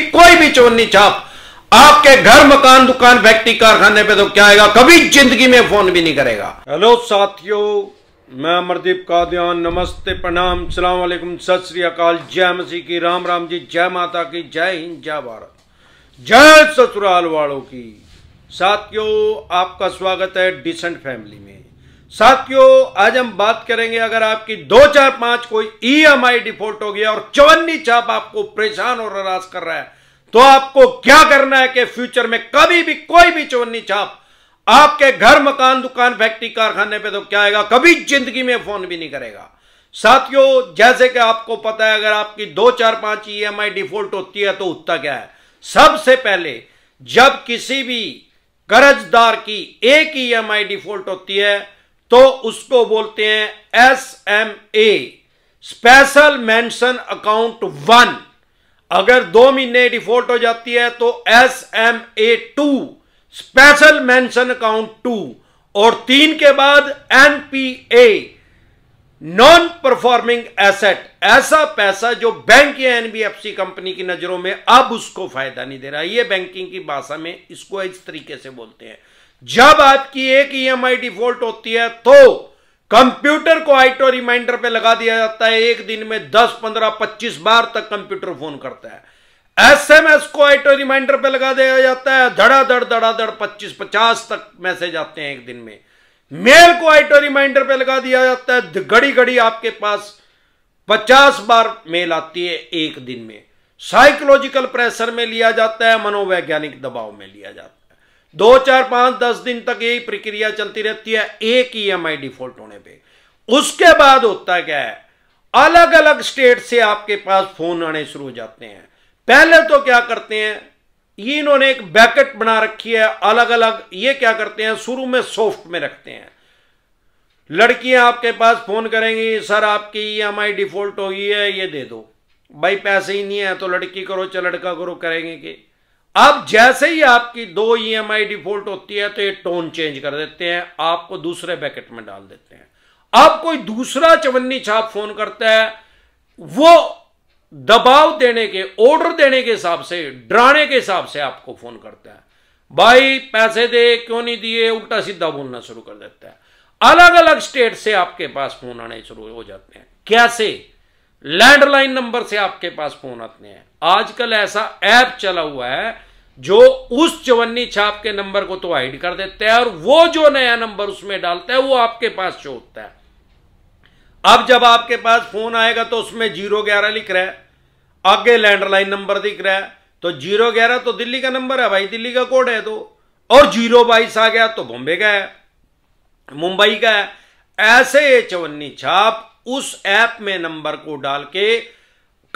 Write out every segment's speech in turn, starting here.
कोई भी नहीं छाप आपके घर मकान दुकान फैक्ट्री कारखाने पे तो क्या आएगा कभी जिंदगी में फोन भी नहीं करेगा हेलो साथियों मैं अमरदीप कादियान नमस्ते प्रणाम सलाम वालेकुम सत श्री अकाल जय मसीह की राम राम जी जय माता की जय हिंद जय भारत जय ससुराल वालों की साथियों आपका स्वागत है डिसेंट फैमिली में साथियों आज हम बात करेंगे अगर आपकी दो चार पांच कोई ईएमआई e डिफॉल्ट हो गया और चवन्नी छाप आपको परेशान और हरास कर रहा है तो आपको क्या करना है कि फ्यूचर में कभी भी कोई भी चवन्नी छाप आपके घर मकान दुकान फैक्ट्री कारखाने पे तो क्या आएगा कभी जिंदगी में फोन भी नहीं करेगा साथियों जैसे कि आपको पता है अगर आपकी दो चार पांच आई e डिफॉल्ट होती है तो उतना क्या है सबसे पहले जब किसी भी कर्जदार की एक आई e डिफॉल्ट होती है तो उसको बोलते हैं S M A special mention account one अगर दो महीने डिफॉल्ट हो जाती है तो S M A two special mention account two और तीन के बाद एनपीए नॉन परफॉर्मिंग एसेट ऐसा पैसा जो बैंक या एनबीएफसी कंपनी की नजरों में अब उसको फायदा नहीं दे रहा यह बैंकिंग की भाषा में इसको इस तरीके से बोलते हैं जब आपकी एक ईएमआई e डिफॉल्ट होती है तो कंप्यूटर को आइटो रिमाइंडर पे लगा दिया जाता है एक दिन में दस पंद्रह पच्चीस बार तक कंप्यूटर फोन करता है एसएमएस को आइटो रिमाइंडर पे लगा दिया जाता है धड़ाधड़ धड़ाधड़ पच्चीस पचास तक मैसेज आते हैं एक दिन में मेल को आइटो रिमाइंडर पे लगा दिया जाता है घड़ी घड़ी आपके पास पचास बार मेल आती है एक दिन में साइकोलॉजिकल प्रेशर में लिया जाता है मनोवैज्ञानिक दबाव में लिया जाता है दो चार पांच दस दिन तक यही प्रक्रिया चलती रहती है एक ईएमआई e डिफॉल्ट होने पे उसके बाद होता क्या है अलग अलग स्टेट से आपके पास फोन आने शुरू हो जाते हैं पहले तो क्या करते हैं ये इन्होंने एक बैकेट बना रखी है अलग अलग ये क्या करते हैं शुरू में सॉफ्ट में रखते हैं लड़कियां आपके पास फोन करेंगी सर आपकी ई e डिफॉल्ट हो गई है ये दे दो भाई पैसे ही नहीं है तो लड़की करो चाहे लड़का करो करेंगे कि अब जैसे ही आपकी दो ईएमआई e डिफॉल्ट होती है तो ये टोन चेंज कर देते हैं आपको दूसरे बैकेट में डाल देते हैं अब कोई दूसरा चवन्नी छाप फोन करता है वो दबाव देने के ऑर्डर देने के हिसाब से डराने के हिसाब से आपको फोन करता है भाई पैसे दे क्यों नहीं दिए उल्टा सीधा बोलना शुरू कर देता है अलग अलग स्टेट से आपके पास फोन आने शुरू हो जाते हैं कैसे लैंडलाइन नंबर से आपके पास फोन आते हैं आजकल ऐसा ऐप चला हुआ है जो उस चवन्नी छाप के नंबर को तो हाइड कर देता है और वो जो नया नंबर उसमें डालता है वो आपके पास शो होता है अब जब आपके पास फोन आएगा तो उसमें जीरो ग्यारह लिख रहा है आगे लैंडलाइन नंबर दिख रहा है तो जीरो ग्यारह तो दिल्ली का नंबर है भाई दिल्ली का कोड है तो और जीरो बाईस आ गया तो बॉम्बे का है मुंबई का है ऐसे चवन्नी छाप उस ऐप में नंबर को डाल के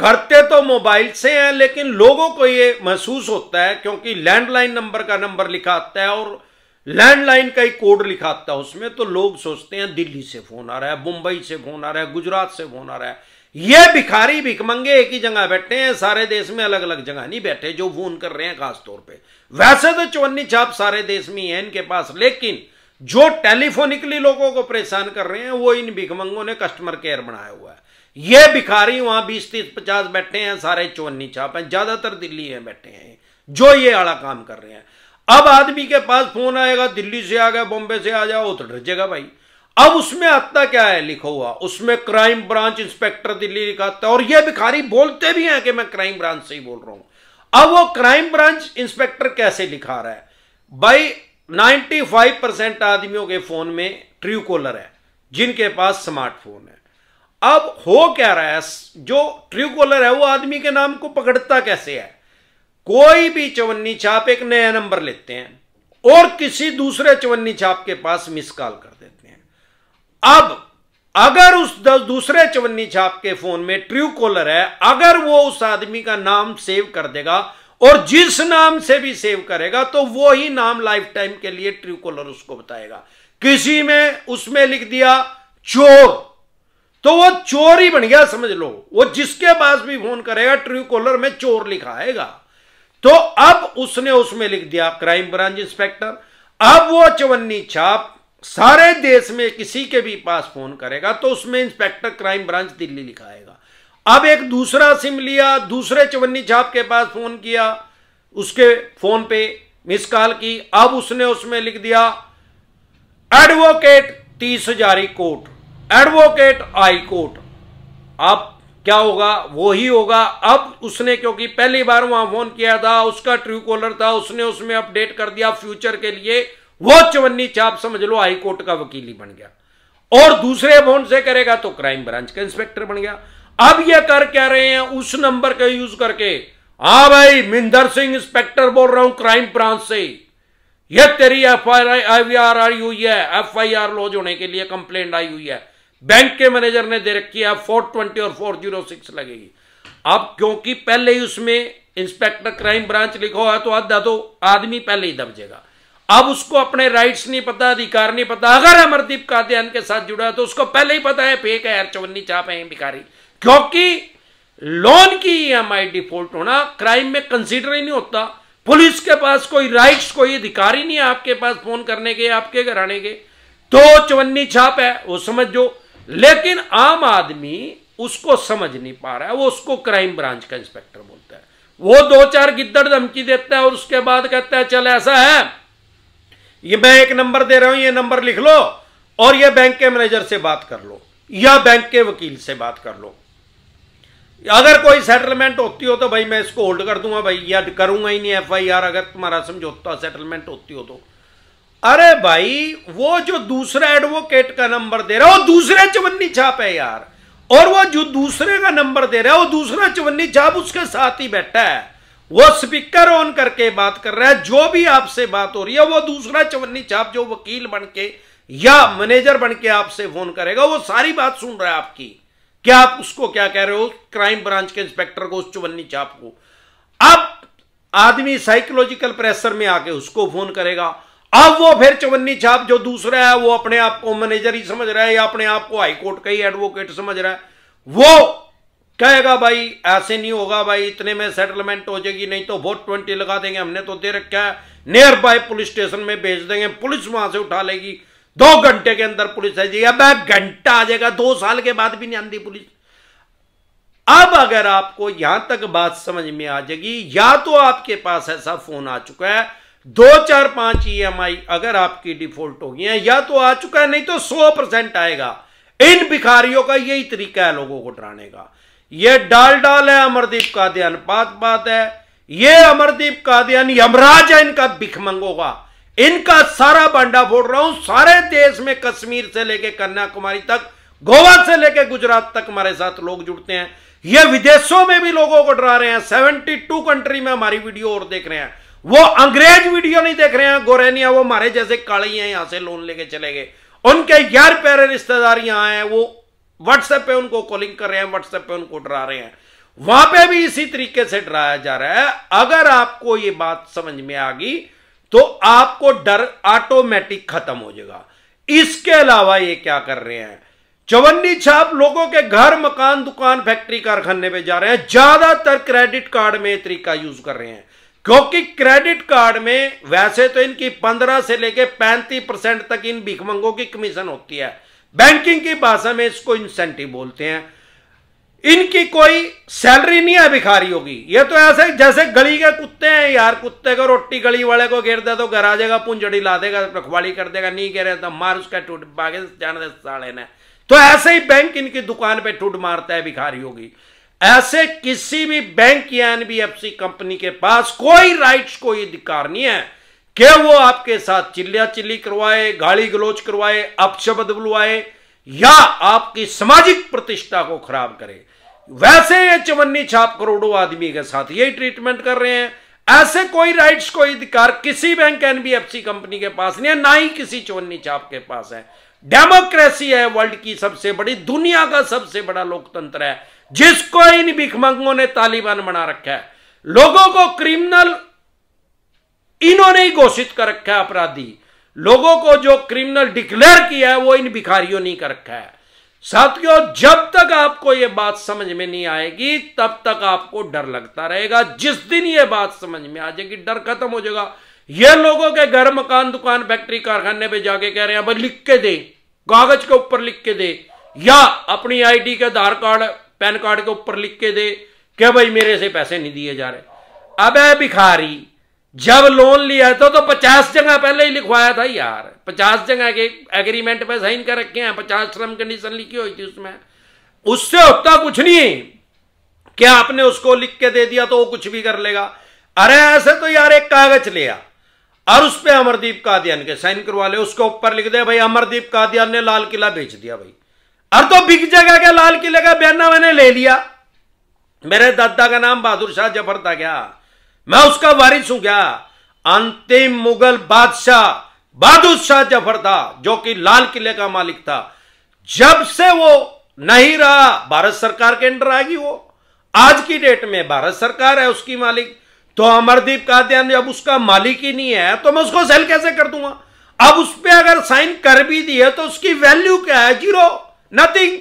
करते तो मोबाइल से हैं लेकिन लोगों को ये महसूस होता है क्योंकि लैंडलाइन नंबर का नंबर लिखा आता है और लैंडलाइन का ही कोड लिखा आता है उसमें तो लोग सोचते हैं दिल्ली से फोन आ रहा है मुंबई से फोन आ रहा है गुजरात से फोन आ रहा है ये भिखारी भिकमंगे एक ही जगह बैठे हैं सारे देश में अलग अलग जगह नहीं बैठे जो फोन कर रहे हैं खासतौर पर वैसे तो चवन्नी छाप सारे देश में है इनके पास लेकिन जो टेलीफोनिकली लोगों को परेशान कर रहे हैं वो इन भिकमंगों ने कस्टमर केयर बनाया हुआ है ये भिखारी वहां बीस तीस पचास बैठे हैं सारे चौनी छाप हैं ज्यादातर दिल्ली में बैठे हैं जो ये आड़ा काम कर रहे हैं अब आदमी के पास फोन आएगा दिल्ली से आ गया बॉम्बे से आ जाओ वो तो डर जाएगा भाई अब उसमें आता क्या है लिखा हुआ उसमें क्राइम ब्रांच इंस्पेक्टर दिल्ली लिखा था है और ये भिखारी बोलते भी हैं कि मैं क्राइम ब्रांच से ही बोल रहा हूं अब वो क्राइम ब्रांच इंस्पेक्टर कैसे लिखा रहा है भाई 95 परसेंट आदमियों के फोन में ट्रू कॉलर है जिनके पास स्मार्टफोन है अब हो क्या रहा है जो ट्रिकोलर है वो आदमी के नाम को पकड़ता कैसे है कोई भी चवन्नी छाप एक नया नंबर लेते हैं और किसी दूसरे चवन्नी छाप के पास मिस कॉल कर देते हैं अब अगर उस दूसरे चवन्नी छाप के फोन में ट्रू कॉलर है अगर वो उस आदमी का नाम सेव कर देगा और जिस नाम से भी सेव करेगा तो वो ही नाम लाइफ टाइम के लिए ट्रू कॉलर उसको बताएगा किसी में उसमें लिख दिया चोर तो वो चोर ही बन गया समझ लो वो जिसके पास भी फोन करेगा ट्रू कॉलर में चोर लिखाएगा तो अब उसने उसमें लिख दिया क्राइम ब्रांच इंस्पेक्टर अब वो चवन्नी छाप सारे देश में किसी के भी पास फोन करेगा तो उसमें इंस्पेक्टर क्राइम ब्रांच दिल्ली लिखाएगा अब एक दूसरा सिम लिया दूसरे चवन्नी छाप के पास फोन किया उसके फोन पे मिस कॉल की अब उसने उसमें लिख दिया advocate Tis Hazari court advocate high court आप क्या होगा वो ही होगा अब उसने क्योंकि पहली बार वहां फोन किया था उसका ट्रू कॉलर था उसने उसमें अपडेट कर दिया फ्यूचर के लिए वो चवन्नी चाप समझ लो हाईकोर्ट का वकील ही बन गया और दूसरे फोन से करेगा तो क्राइम ब्रांच का इंस्पेक्टर बन गया अब ये कर क्या रहे हैं उस नंबर का यूज करके हा भाई मिंदर सिंह इंस्पेक्टर बोल रहा हूं क्राइम ब्रांच से यह तेरी एफ आई आई आर आई हुई है एफ आई आर लॉज होने के लिए कंप्लेंट आई हुई है बैंक के मैनेजर ने दे रखी है फोर ट्वेंटी और फोर जीरो सिक्स लगेगी अब क्योंकि पहले ही उसमें इंस्पेक्टर क्राइम ब्रांच लिखा है तो आधा तो आदमी पहले ही दबजेगा अब उसको अपने राइट्स नहीं पता अधिकार नहीं पता अगर अमरदीप कादियान के साथ जुड़ा तो उसको पहले ही पता है फेक है यार चवन्नी चाप है भिखारी क्योंकि लोन की ईएमआई e डिफॉल्ट होना क्राइम में कंसीडर ही नहीं होता पुलिस के पास कोई राइट्स कोई अधिकार ही नहीं है आपके पास फोन करने के आपके घर आने के तो चवन्नी छाप है वो समझ जो लेकिन आम आदमी उसको समझ नहीं पा रहा है वो उसको क्राइम ब्रांच का इंस्पेक्टर बोलता है वो दो चार गिद्दड़ धमकी देता है और उसके बाद कहता है चल ऐसा है ये मैं एक नंबर दे रहा हूं ये नंबर लिख लो और ये बैंक के मैनेजर से बात कर लो या बैंक के वकील से बात कर लो अगर कोई सेटलमेंट होती हो तो भाई मैं इसको होल्ड कर दूंगा भाई या करूंगा ही नहीं एफआईआर अगर तुम्हारा समझौता सेटलमेंट होती हो तो अरे भाई वो जो दूसरा एडवोकेट का नंबर दे रहा है वो दूसरे चवन्नी छाप है यार और वो जो दूसरे का नंबर दे रहा है वो दूसरा चवन्नी छाप उसके साथ ही बैठा है वो स्पीकर ऑन करके बात कर रहा है जो भी आपसे बात हो रही है वो दूसरा चवन्नी छाप जो वकील बन के या मैनेजर बन के आपसे फोन करेगा वो सारी बात सुन रहा है आपकी क्या आप उसको क्या कह रहे हो क्राइम ब्रांच के इंस्पेक्टर को उस चवन्नी छाप को अब आदमी साइकोलॉजिकल प्रेशर में आके उसको फोन करेगा अब वो फिर चवन्नी छाप जो दूसरा है वो अपने आप को मैनेजर ही समझ रहा है या अपने आप को हाईकोर्ट का ही एडवोकेट समझ रहा है वो कहेगा भाई ऐसे नहीं होगा भाई इतने में सेटलमेंट हो जाएगी नहीं तो वोट ट्वेंटी लगा देंगे हमने तो दे रखा है नियर बाय पुलिस स्टेशन में भेज देंगे पुलिस वहां से उठा लेगी दो घंटे के अंदर पुलिस आ जाएगी अब घंटा आ जाएगा दो साल के बाद भी नहीं आंदी पुलिस अब अगर आपको यहां तक बात समझ में आ जाएगी या तो आपके पास ऐसा फोन आ चुका है दो चार पांच ईएमआई e अगर आपकी डिफॉल्ट होगी है या तो आ चुका है नहीं तो सौ परसेंट आएगा इन भिखारियों का यही तरीका है लोगों को डराने का यह डाल डाल है अमरदीप कादियान बात बात है यह अमरदीप कादियान यमराज है इनका भिखमंगों का इनका सारा बांडा फोड़ रहा हूं सारे देश में कश्मीर से लेकर कन्याकुमारी तक गोवा से लेकर गुजरात तक हमारे साथ लोग जुड़ते हैं ये विदेशों में भी लोगों को डरा रहे हैं 72 कंट्री में हमारी वीडियो और देख रहे हैं वो अंग्रेज वीडियो नहीं देख रहे हैं गोरेनिया वो हमारे जैसे काले हैं यहां से लोन लेके चले गए उनके यार प्यारे रिश्तेदार यहां है वो व्हाट्सएप पे उनको कॉलिंग कर रहे हैं व्हाट्सएप पे उनको डरा रहे हैं वहां पे भी इसी तरीके से डराया जा रहा है अगर आपको ये बात समझ में आ गई तो आपको डर ऑटोमेटिक खत्म हो जाएगा इसके अलावा ये क्या कर रहे हैं चवन्नी छाप लोगों के घर मकान दुकान फैक्ट्री कारखाने पे जा रहे हैं ज्यादातर क्रेडिट कार्ड में तरीका यूज कर रहे हैं क्योंकि क्रेडिट कार्ड में वैसे तो इनकी पंद्रह से लेकर पैंतीस परसेंट तक इन भिकमंगों की कमीशन होती है बैंकिंग की भाषा में इसको इंसेंटिव बोलते हैं इनकी कोई सैलरी नहीं है भिखारी होगी ये तो ऐसे जैसे गली के कुत्ते हैं यार कुत्ते को रोटी गली वाले को घेर दे तो घर आ जाएगा पुंजड़ी ला देगा रखवाली कर देगा नहीं रहे तो मार उसका टूट बागे जाने साले ने तो ऐसे ही बैंक इनकी दुकान पे टूट मारता है भिखारी होगी ऐसे किसी भी बैंक या एनबीएफसी कंपनी के पास कोई राइट्स कोई अधिकार नहीं है कि वो आपके साथ चिल्ला चिल्ली करवाए गाली गलोच करवाए अपशब्द बुलवाए या आपकी सामाजिक प्रतिष्ठा को खराब करे वैसे ये चवन्नी छाप करोड़ों आदमी के साथ यही ट्रीटमेंट कर रहे हैं ऐसे कोई राइट्स कोई अधिकार किसी बैंक एनबीएफसी कंपनी के पास नहीं है ना ही किसी चोन्नी छाप के पास है डेमोक्रेसी है वर्ल्ड की सबसे बड़ी दुनिया का सबसे बड़ा लोकतंत्र है जिसको इन भिखमंगों ने तालिबान बना रखा है लोगों को क्रिमिनल इन्होंने ही घोषित कर रखा है अपराधी लोगों को जो क्रिमिनल डिक्लेयर किया है वो इन भिखारियों ने कर रखा है साथियों जब तक आपको यह बात समझ में नहीं आएगी तब तक आपको डर लगता रहेगा जिस दिन यह बात समझ में आ जाएगी डर खत्म हो जाएगा यह लोगों के घर मकान दुकान फैक्ट्री कारखाने पे जाके कह रहे हैं भाई लिख के दे कागज के ऊपर लिख के दे या अपनी आईडी के आधार कार्ड पैन कार्ड के ऊपर लिख के दे क्या भाई मेरे से पैसे नहीं दिए जा रहे अब भिखारी जब लोन लिया था तो, तो पचास जगह पहले ही लिखवाया था यार पचास जगह के एग्रीमेंट पे साइन कर रखे हैं पचास श्रम कंडीशन लिखी हुई थी उसमें उससे होता कुछ नहीं क्या आपने उसको लिख के दे दिया तो वो कुछ भी कर लेगा अरे ऐसे तो यार एक कागज लिया और उस पर अमरदीप कादियान के साइन करवा ले उसको ऊपर लिख दे भाई अमरदीप कादियान ने लाल किला बेच दिया भाई अर तो बिक जगह के लाल किले का बयाना मैंने ले लिया मेरे दादा का नाम बहादुर शाह जफर था क्या मैं उसका वारिस हूं क्या अंतिम मुगल बादशाह बहादुर शाह जफर था जो कि लाल किले का मालिक था जब से वो नहीं रहा भारत सरकार के अंडर आएगी वो आज की डेट में भारत सरकार है उसकी मालिक तो अमरदीप कादियान जब उसका मालिक ही नहीं है तो मैं उसको सेल कैसे कर दूंगा अब उस पर अगर साइन कर भी दिए तो उसकी वैल्यू क्या है जीरो नथिंग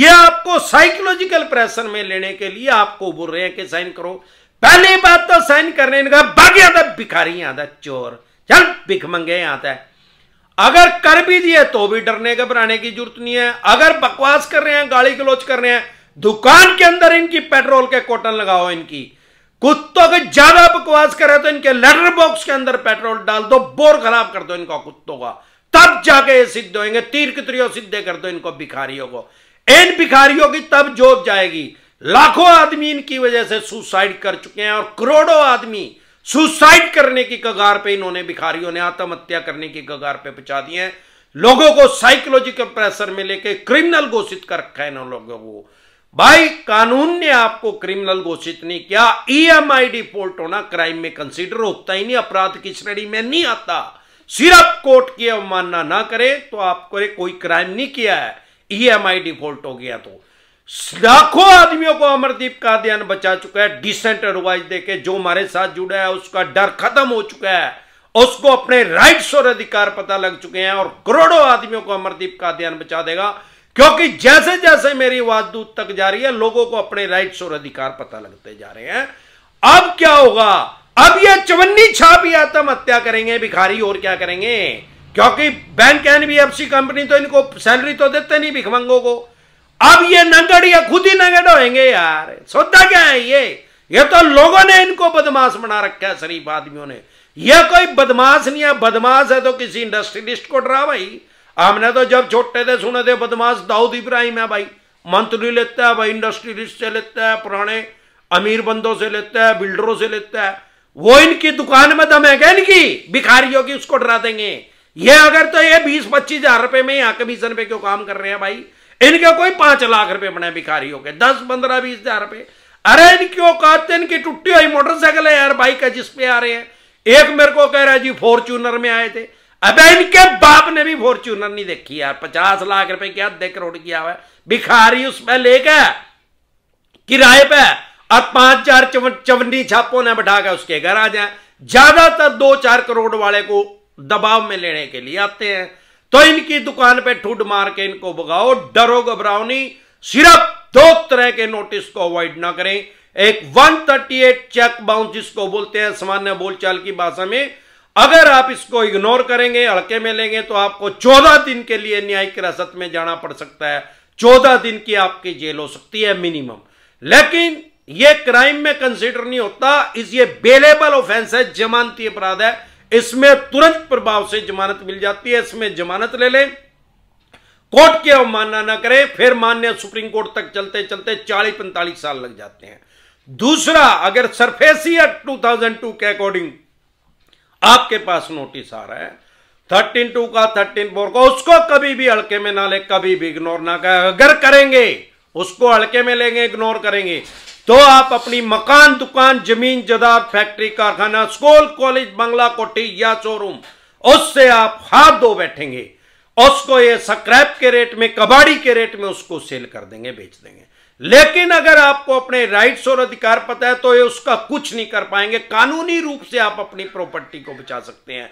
ये आपको साइकोलॉजिकल प्रेशर में लेने के लिए आपको बोल रहे हैं कि साइन करो पहली बात तो साइन करने का बाकी आदत भिखारी आदत चोर चल भिख मंगे आता है अगर कर भी दिए तो भी डरने घबराने की जरूरत नहीं है अगर बकवास कर रहे हैं गाली गलोच कर रहे हैं दुकान के अंदर इनकी पेट्रोल के कोटन लगाओ इनकी कुत्तों के ज्यादा बकवास करे तो इनके लेटर बॉक्स के अंदर पेट्रोल डाल दो बोर खराब कर दो इनका कुत्तों का तब जाके ये सिद्ध होंगे तीर कितरियों सिद्धे कर दो इनको भिखारियों को इन भिखारियों की तब जोब जाएगी लाखों आदमी इनकी वजह से सुसाइड कर चुके हैं और करोड़ों आदमी सुसाइड करने की कगार पे इन्होंने भिखारियों ने आत्महत्या करने की कगार पे पहुंचा दिए हैं लोगों को साइकोलॉजिकल प्रेशर में लेके क्रिमिनल घोषित कर रखा है लोगों को भाई कानून ने आपको क्रिमिनल घोषित नहीं किया ईएमआई e डिफॉल्ट होना क्राइम में कंसीडर होता ही नहीं अपराध की श्रेणी में नहीं आता सिर्फ कोर्ट की अवमानना ना करे तो आपको कोई क्राइम नहीं किया है आई e डिफॉल्ट हो गया तो लाखों आदमियों को अमरदीप कादियान बचा चुका है डिसेंट एडवाइस देके जो हमारे साथ जुड़ा है उसका डर खत्म हो चुका है उसको अपने राइट्स और अधिकार पता लग चुके हैं और करोड़ों आदमियों को अमरदीप कादियान बचा देगा क्योंकि जैसे जैसे मेरी आवाज दूध तक जा रही है लोगों को अपने राइट्स और अधिकार पता लगते जा रहे हैं अब क्या होगा अब यह चवन्नी छाप ही आत्महत्या करेंगे भिखारी और क्या करेंगे क्योंकि बैंक एनबीएफसी कंपनी तो इनको सैलरी तो देते नहीं भिखमंगों को अब ये नंगड़िया खुद ही नंगड़ होएंगे यार सौदा क्या है ये ये तो लोगों ने इनको बदमाश बना रखा है शरीफ आदमियों ने यह कोई बदमाश नहीं है बदमाश है तो किसी इंडस्ट्रियलिस्ट को डरा भाई हमने तो जब छोटे थे सुने थे बदमाश दाऊद इब्राहिम है भाई मंत्री लेता है भाई इंडस्ट्रियलिस्ट से लेता है पुराने अमीर बंदों से लेता है बिल्डरों से लेता है वो इनकी दुकान में दम है क्या इनकी भिखारियों की उसको डरा देंगे ये अगर तो ये बीस पच्चीस हजार रुपए में यहाँ कमीशन पे क्यों काम कर रहे हैं भाई इनके कोई पांच लाख रुपए बने भिखारी हो गए दस पंद्रह बीस हजार रुपए अरे इनकी औकात इनकी टूटी हुई मोटरसाइकिल है यार बाइक है जिसपे आ रहे हैं एक मेरे को कह रहा है जी फॉर्चूनर में आए थे अब इनके बाप ने भी फॉर्चूनर नहीं देखी यार पचास लाख रुपए क्या दे करोड़ किया हुआ भिखारी उसमें लेके किराए पे और पांच चार चवंडी छापों ने बैठा के उसके घर आ जाए ज्यादातर दो चार करोड़ वाले को दबाव में लेने के लिए आते हैं तो इनकी दुकान पे ठूड मार के इनको भगाओ डरो घबराओ नहीं सिर्फ दो तरह के नोटिस को अवॉइड ना करें एक 138 चेक बाउंस जिसको बोलते हैं सामान्य बोलचाल की भाषा में अगर आप इसको इग्नोर करेंगे हड़के में लेंगे तो आपको चौदह दिन के लिए न्यायिक हिरासत में जाना पड़ सकता है चौदह दिन की आपकी जेल हो सकती है मिनिमम लेकिन यह क्राइम में कंसिडर नहीं होता इस ये बेलेबल ऑफेंस है जमानती अपराध है इसमें तुरंत प्रभाव से जमानत मिल जाती है इसमें जमानत ले लें कोर्ट की अवमानना ना करें फिर मान्य सुप्रीम कोर्ट तक चलते चलते चालीस पैंतालीस साल लग जाते हैं दूसरा अगर सरफेसी एक्ट 2002 के अकॉर्डिंग आपके पास नोटिस आ रहा है थर्टीन टू का थर्टीन फोर का उसको कभी भी हड़के में ना ले कभी भी इग्नोर ना करें अगर करेंगे उसको हड़के में लेंगे इग्नोर करेंगे तो आप अपनी मकान दुकान जमीन जदाद फैक्ट्री कारखाना स्कूल कॉलेज बंगला कोठी या शोरूम उससे आप हाथ धो बैठेंगे उसको ये सक्रैप के रेट में कबाड़ी के रेट में उसको सेल कर देंगे बेच देंगे लेकिन अगर आपको अपने राइट्स और अधिकार पता है तो ये उसका कुछ नहीं कर पाएंगे कानूनी रूप से आप अपनी प्रॉपर्टी को बचा सकते हैं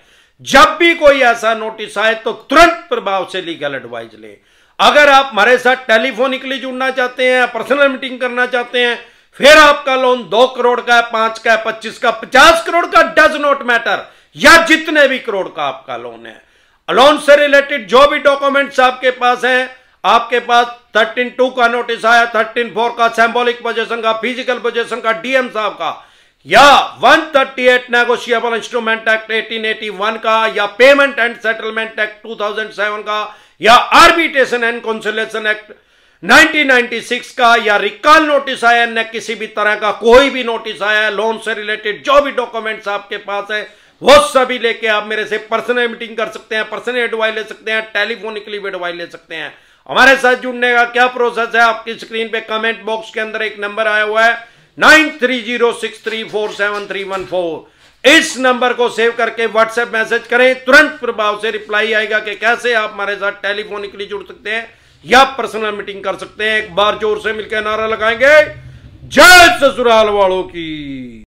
जब भी कोई ऐसा नोटिस आए तो तुरंत प्रभाव से लीगल एडवाइज लें अगर आप हमारे साथ टेलीफोनिकली जुड़ना चाहते हैं पर्सनल मीटिंग करना चाहते हैं फिर आपका लोन दो करोड़ का है पांच का है पच्चीस का पचास करोड़ का डज नॉट मैटर या जितने भी करोड़ का आपका लोन है लोन से रिलेटेड जो भी डॉक्यूमेंट्स आपके पास हैं आपके पास थर्टीन टू का नोटिस आया थर्टीन फोर का सैम्बोलिक पोजेशन का फिजिकल पोजेशन का डीएम साहब का या 138 negotiable instrument act eighteen eighty one का या payment and settlement act two thousand seven का या आर्बिट्रेशन एंड कॉन्सुलेशन एक्ट 1996 का या रिकॉल नोटिस आया न किसी भी तरह का कोई भी नोटिस आया लोन से रिलेटेड जो भी डॉक्यूमेंट्स आपके पास है वो सभी लेके आप मेरे से पर्सनल मीटिंग कर सकते हैं पर्सनल एडवाइस ले सकते हैं टेलीफोनिकली भी एडवाइस ले सकते हैं हमारे साथ जुड़ने का क्या प्रोसेस है आपकी स्क्रीन पे कमेंट बॉक्स के अंदर एक नंबर आया हुआ है nine three zero six three four seven three one four इस नंबर को सेव करके व्हाट्सएप मैसेज करें तुरंत प्रभाव से रिप्लाई आएगा कि कैसे आप हमारे साथ टेलीफोनिकली जुड़ सकते हैं या पर्सनल मीटिंग कर सकते हैं एक बार जोर से मिलकर नारा लगाएंगे जय ससुराल वालों की